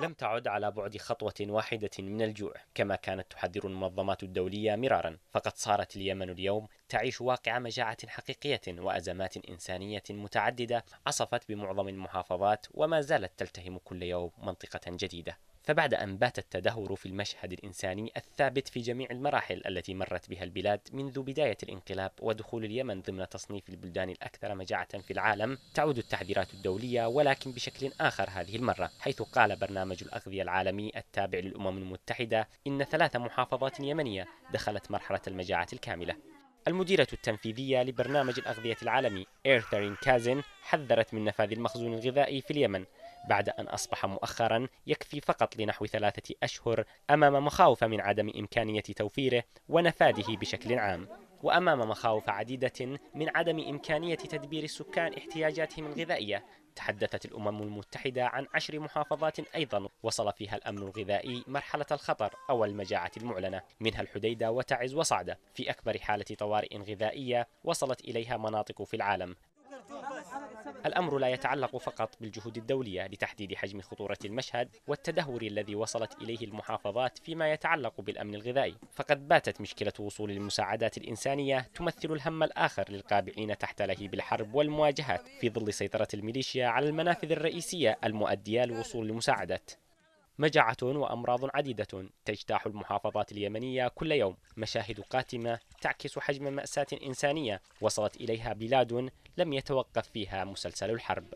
لم تعد على بعد خطوة واحدة من الجوع كما كانت تحذر المنظمات الدولية مرارا فقد صارت اليمن اليوم تعيش واقع مجاعة حقيقية وأزمات إنسانية متعددة عصفت بمعظم المحافظات وما زالت تلتهم كل يوم منطقة جديدة فبعد أن بات التدهور في المشهد الإنساني الثابت في جميع المراحل التي مرت بها البلاد منذ بداية الانقلاب ودخول اليمن ضمن تصنيف البلدان الأكثر مجاعة في العالم، تعود التحذيرات الدولية ولكن بشكل آخر هذه المرة، حيث قال برنامج الأغذية العالمي التابع للأمم المتحدة إن ثلاث محافظات يمنية دخلت مرحلة المجاعة الكاملة. المديرة التنفيذية لبرنامج الأغذية العالمي إيرثرين كازن حذرت من نفاذ المخزون الغذائي في اليمن بعد أن أصبح مؤخرا يكفي فقط لنحو ثلاثة أشهر أمام مخاوف من عدم إمكانية توفيره ونفاذه بشكل عام وأمام مخاوف عديدة من عدم إمكانية تدبير السكان احتياجاتهم الغذائية تحدثت الأمم المتحدة عن عشر محافظات أيضا وصل فيها الأمن الغذائي مرحلة الخطر أو المجاعة المعلنة منها الحديدة وتعز وصعدة في أكبر حالة طوارئ غذائية وصلت إليها مناطق في العالم الأمر لا يتعلق فقط بالجهود الدولية لتحديد حجم خطورة المشهد والتدهور الذي وصلت إليه المحافظات فيما يتعلق بالأمن الغذائي فقد باتت مشكلة وصول المساعدات الإنسانية تمثل الهم الآخر للقابعين تحت لهيب الحرب والمواجهات في ظل سيطرة الميليشيا على المنافذ الرئيسية المؤدية لوصول المساعدات مجاعة وأمراض عديدة تجتاح المحافظات اليمنية كل يوم مشاهد قاتمة تعكس حجم مأساة إنسانية وصلت إليها بلاد لم يتوقف فيها مسلسل الحرب